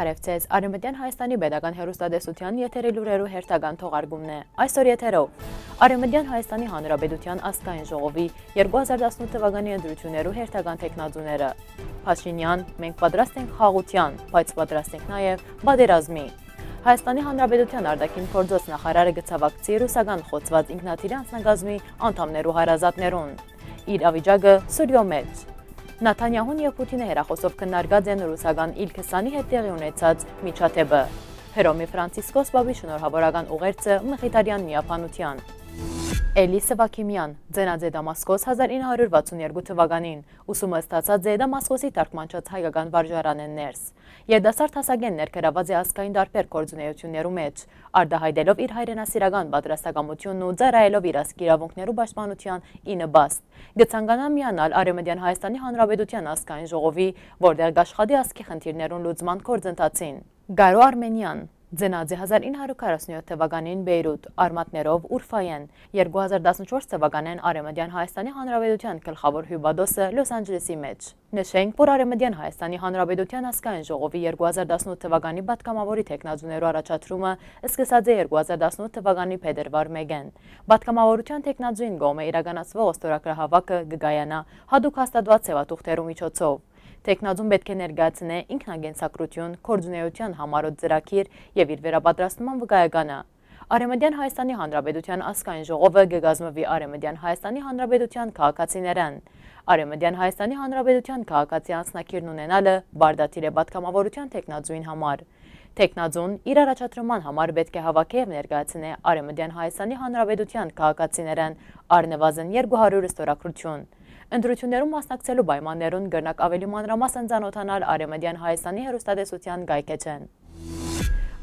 Հարևցեց Արևմտյան Հայաստանի Պետական Հերոստատեսության եթերի լուրերու հերթական թողարկումն է։ Այսօր եթերով Արևմտյան Հայաստանի Հանրապետության ազգային ժողովի 2018 թվականի ընտրություններու հերթական տեխնաձուները։ Փաշինյան, մենք պատրաստ ենք խաղության, բայց պատրաստ ենք նաև բادرազմի։ Հայաստանի Հանրապետության արդակին փորձոց նախարարը գծավակցի ռուսական խոցված ինքնաթիռի անձնագազմի անդամներու հարազատներուն։ Իր ավիճակը սուրյո մեջ։ Նաթանյահուն և Պուտինը հերախոսով քննարկած են ռուսական Իլ-20-ի հետ տեղի ունեցած միջաթեբը։ Հերոմի Ֆրանցիսկոս Բաբի շնորհավորական ուղերձը Մխիթարյան միապանության Էլի Սվաքիմյան, Ձենաձե Դամասկոս 1962 թվականին, ուսումը ստացած Ձե Դամասկոսի տարգմանչած հայկական վարժարան են ներս։ Երդասարդ հասագեն ներկրաված է ասկային դարպեր կործունեություններու մեջ, արդահայդելով իր հայրենասիրական պատրաստակամությունն ու ձարայելով իր ասկիրավունքներու պաշտպանության ինը բաստ։ Գցանգանա միանալ Արևմտյան Հայաստանի Հանրապետության ասկային ժողովի, որտեղ գաշխադի ասկի խնդիրներուն լուծման գործընթացին։ Գարո Արմենյան Ձնաձի 1947 թվականին Բեյրութ, արմատներով Ուրֆայեն, 2014 թվականին Արեմդյան Հայաստանի Հանրավետության կլխավոր հյուբադոսը լոս անջլեսի մեջ։ Նշենք, որ Արեմդյան Հայաստանի Հանրավետության ասկային ժողովի 2018 թվականի բատկամավորի թեքնածուներու առաջատրումը սկսած է 2018 թվականի փետրվար 1-ին։ Բատկամավորության թեքնածուին գոմը իրականացվող ստորագրահավաքը գգայանա հադուկ հաստատված ծևատուղթերու միջոցով։ Տեխնազուն պետք է ներգացնե ինքնագենսակրություն, կորձունեության համարոտ ծրագիր եւ իր վերապատրաստման վկայականը։ Արեմեդյան Հայաստանի Հանրապետության ասկային ժողովը գեգազմվի Արեմեդյան Հայաստանի Հանրապետության քաղաքացիներան։ Արեմեդյան Հայաստանի Հանրապետության քաղաքացի անձնակիրն ունենալը բարդաթիր է պատկամավորության տեխնազուին համար։ Տեխնազուն իր առաջադրման համար պետք է հավաքի եւ ներկայացնե Արեմեդյան Հայաստանի Հանրապետության քաղաքացիներան արնվազն 200 ստորագրություն։ Ընտրություններում մասնակցելու պայմաններուն գրնակ ավելի մանրամասն ծանոթանալ Արեմեդյան Հայաստանի հերոստատեսության գայքեչեն։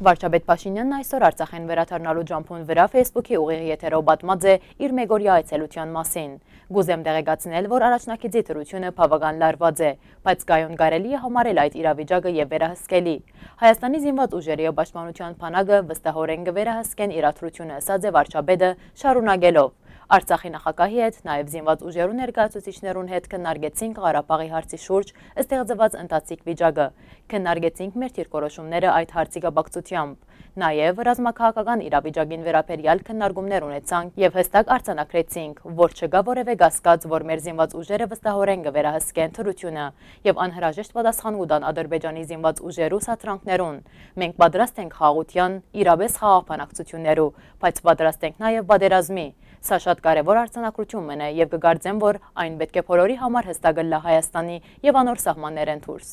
Վարչապետ Փաշինյանն այսօր Արցախեն վերաթարնալու ջամփուն վրա Facebook-ի ուղիղ եթերով պատմած է իր Մեգորիա այցելության մասին։ Գուզեմ դեղեկացնել, որ առաջնակիցի թրությունը բավական լարված է, բայց գայուն կարելի է համարել այդ իրավիճակը եւ վերահսկելի։ Հայաստանի զինված ուժերի եւ պաշտպանության բանակը վստահորեն կվերահսկեն իրաթրությունը, ասաց է վարչապետը շարունակելով։ Արցախի նախագահի հետ, նաև զինված ուժերու ներկայացուցիչներուն հետ քննարկեցինք Ղարաբաղի հարցի շուրջ ստեղծված ընթացիկ վիճակը։ Քննարկեցինք մեր դիրքորոշումները այդ հարցի գաբակցությամբ։ Նաև ռազմաքաղաքական իրավիճակին վերաբերյալ քննարկումներ ունեցանք եւ հստակ արձանագրեցինք, որ չկա որևէ գասկած, որ մեր զինված ուժերը վստահորեն կվերահսկեն թրությունը եւ անհրաժեշտ պատասխան կտան Ադրբեջանի զինված ուժերու սատրանքներուն։ Մենք պատրաստ ենք խաղաղության, իրավես խաղաղ բանակցություններու, բայց պատրաստ ենք նաեւ բادرազմի։ Սա շատ շատ կարևոր արձանակություն մենե և գգարձեմ, որ այն պետք է փորորի համար հստագլլա Հայաստանի և անոր սահմաններ են թուրս։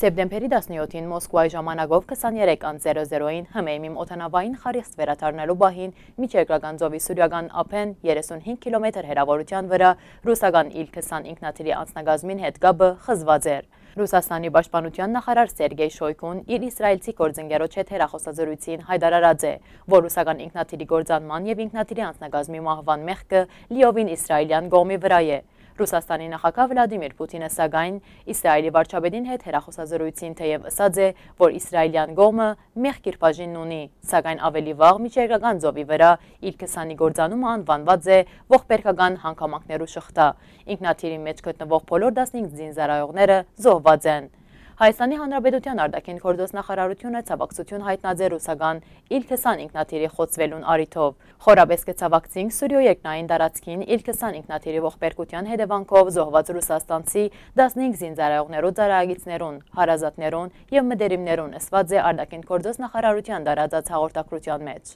Սեպտեմբերի 17-ին Մոսկվայի ժամանակով 23:00-ին հմեյմիմ օտանավային խարիստ վերաթարնելու բահին միջերկրական ծովի Սուրյական ափեն 35 կիլոմետր հեռավորության վրա ռուսական Իլ-25 ինքնաթիռի անձնագազմին հետ գաբը խզված էր։ Ռուսաստանի պաշտպանության նախարար Սերգեյ Շոյկուն իր իսրայելցի գործընկերոջ հետ հերախոսազրույցին հայտարարած է, որ ռուսական ինքնաթիռի գործանման եւ ինքնաթիռի անձնագազմի մահվան մեղքը լիովին իսրայելյան գողմի վրա է։ Ռուսաստանի նախագահ Վլադիմիր Պուտինը սակայն Իսրայելի վարչապետին հետ հերախոսազրույցին թեև ասաց է, որ իսրայելյան գողմը մեղք իր բաժինն ունի, սակայն ավելի վաղ միջերկրական ծովի վրա իր 20-ի գործանումը անվանված է ողբերգական հանգամանքներու շղթա։ Ինքնաթիռի մեջ գտնվող բոլոր 15 զինզարայողները զոհված են։ Հայաստանի Հանրապետության արդակին խորդոսնախարարությունը ծավակցություն հայտնաձե ռուսական իլ-25 ինքնաթիրի խոցվելուն արիթով։ Հորաբեսկը ծավակցինք Սուրյո երկնային դարացքին իլ-25 ինքնաթիրի ողբերգության հետևանքով զոհված ռուսաստանցի 15 զինծարայողներու ծարայագիցներուն, հարազատներուն և մդերիմներուն ըսված է արդակին խորդոսնախարարության դարաձած հաղորդակրության մեջ։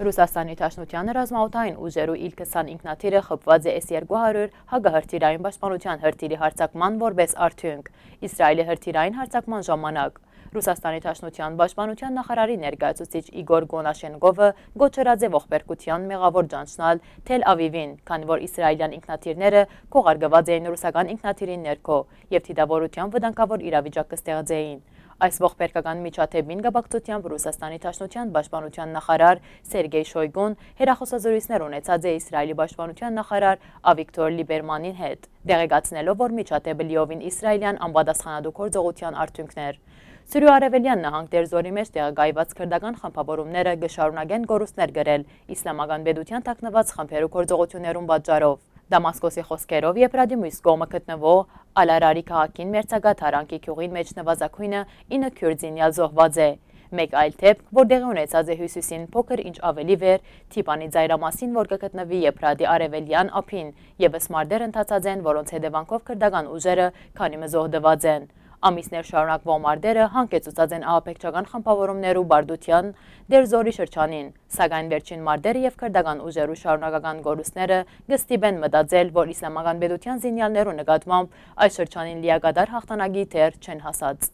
Ռուսաստանի Թաշնության ռազմաօթային ուժերու Իլ-20 ինքնաթիռը խփված է S-200 հագահրթիռային պաշտպանության հրթիռի հարձակման որպես արդյունք Իսրայելի հրթիռային հարձակման ժամանակ։ Ռուսաստանի Թաշնության Պաշտպանության նախարարի ներկայացուցիչ Իգոր Գոնաշենկովը գոչերած է ողբերգության մեղավոր ճանչնալ Թել Ավիվին, քանի որ իսրայելյան ինքնաթիռները կողարգված էին ռուսական ինքնաթիռի ներքո եւ թիդավորության վտանգավոր իրավիճակ կստեղծեին։ Այս ողբերգական միջաթեպին գաբակցությամբ Ռուսաստանի Թաշնության Պաշտպանության նախարար Սերգեյ Շոյգուն հերախոսազրույցներ ունեցած է Իսրայելի Պաշտպանության նախարար Ավիկտոր Լիբերմանին հետ, դեղեկացնելով, որ միջաթեպը լիովին իսրայելյան անպատասխանատու գործողության արդյունքներ։ Սուրյո Արևելյան նահանգ դերձորի մեջ տեղակայված քրդական խմբավորումները գշարունակեն գորուստներ գրել իսլամական պետության թաքնված խմբերու գործողություններուն պատճառով։ Դամասկոսի խոսքերով եւ Ռադիմույս կողմը գտնվող Ալարարի քաղաքին մերցագաթ արանքի քյուղին մեջ նվազագույնը 9 քյուրձինյալ զոհված է։ Մեկ այլ թեփք, որտեղ ունեցած է Հյուսիսին փոքր ինչ ավելի վեր Թիպանի ծայրամասին, որ կգտնվի Եփրադի արևելյան ափին, եւս մարդեր ընդացած են, որոնց հետևանքով քրդական ուժերը քանի մը զոհ դված են։ Ամիսներ շարունակվող մարդերը հանգեցուցած են ահապեկչական խմպավորումներու բարդության դերզորի շրջանին, սակայն վերջին մարդերը և կրդական ուժերու շարունակական գորուսները գստիբ են մտածել, որ իսլամական բետության զինյալներու նկատմամբ այս շրջանին լիագադար հաղթանագի թեր չեն հասած։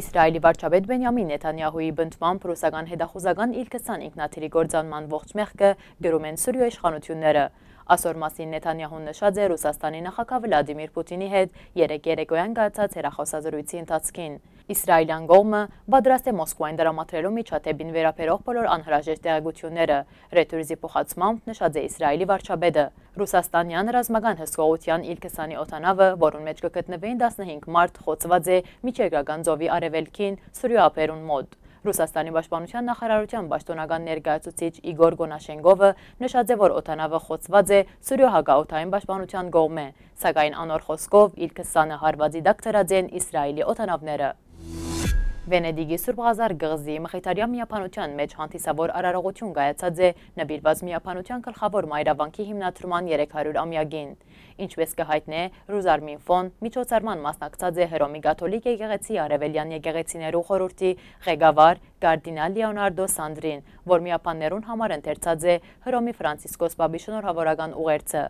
Իսրայելի վարչապետ Բենյամին Նեթանյահուի բնդմամբ ռուսական հետախուզական իր 20 ինքնաթիռի գործանման ողջ մեղքը գրում են Սուրիա իշխանությունները։ Այսօր մասին Նեթանյահուն նշած է Ռուսաստանի նախագահ Վլադիմիր Պուտինի հետ 3 երեկոյան գացած հերախոսազրույցի ընթացքին։ Իսրայելյան գողմը պատրաստ է Մոսկվային դրամատրելու միջադեպին վերաբերող բոլոր անհրաժեշտ տեղեկությունները։ Ռետուրիզի փոխանցմամբ նշած է Իսրայելի վարչապետը։ Ռուսաստանյան ռազմական հսկողության Իլ-20-ի օտանավը, որուն մեջ կգտնվեին 15 մարտ, խոցված է միջերկրական ծովի արևելքին Սուրյա ափերուն մոտ։ Ռուսաստանի պաշտպանության նախարարության պաշտոնական ներկայացուցիչ Իգոր Գոնաշենկովը նշած է, որ օտանավը խոցված է սուրյո-հակաօթային պաշտպանության գողմե, սակայն անոր խոսքով իր 20 հարվածի դակ ծրած են Իսրայելի օտանավները։ Վենեդիգի Սուրբղազար գղզի Մխիթարյան միապանության մեջ հանդիսավոր արարողություն գայացած է նվիրված միապանության գլխավոր մայրավանքի հիմնադրման 300 ամյակին։ Ինչպես կհայտնե, Ռուզարմին ֆոն միջոցառման մասնակցած է Հռոմի Կաթոլիկ եկեղեցի Արևելյան եկեղեցիներու խորհրդի ղեկավար կարդինալ Լեոնարդո Սանդրին, որ միապաններուն համար ընթերցած է Հռոմի Ֆրանցիսկոս Պապի շնորհավորական ուղերձը։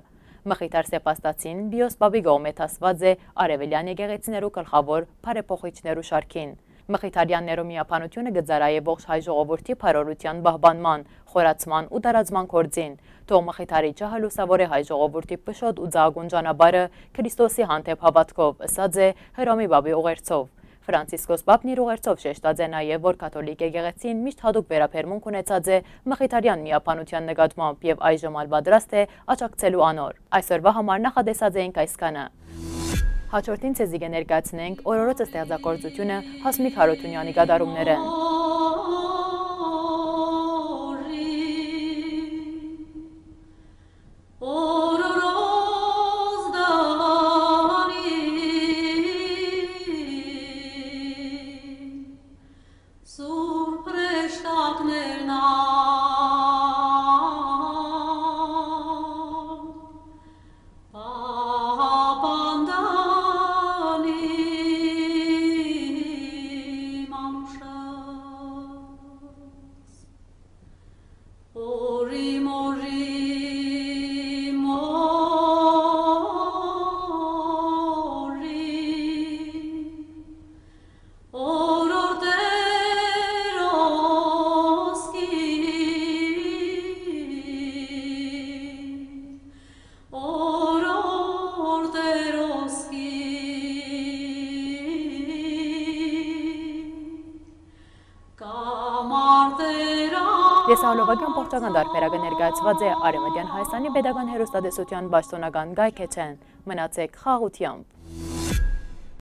Մխիթար Սեպաստացին Բիոս Բաբի գողմեթ ասված է արևելյան եկեղեցիներու գլխավոր բարեփոխիչներու շարքին։ Մխիթարյաններու միապանությունը գծարայ է ողջ հայ ժողովորդի պարորության բահբանման, խորացման ու տարածման կործին, թող Մխիթարիչը հալուսավոր է հայ ժողովորդի պշոտ ու ձագուն ճանաբարը Քրիստոսի հանդեպ հավատքով, ըսած է հրոմի բաբի ուղերցով։ Ֆրանցիսկոս Պապն իր ուղերձով շեշտած է նաև, որ կաթոլիկ եկեղեցին միշտ հadoop վերաբերմունք ունեցած է Մխիթարյան միապանության նկատմամբ եւ այժմ ալ պատրաստ է աճակցելու անոր։ Այսօրվա համար նախադեսած էինք այսքանը։ Հաջորդին ցեզի կներկայացնենք օրորոցը ստեղծագործությունը Հասմիկ Հարությունյանի գդարումները։ Oh Եսահոլովակյան պողջական դարբերակը ներկայացված է Արևմտյան Հայաստանի Պետական Հերոստատեսության պաշտոնական գայքեչեն։ Մնացեք խաղությամբ։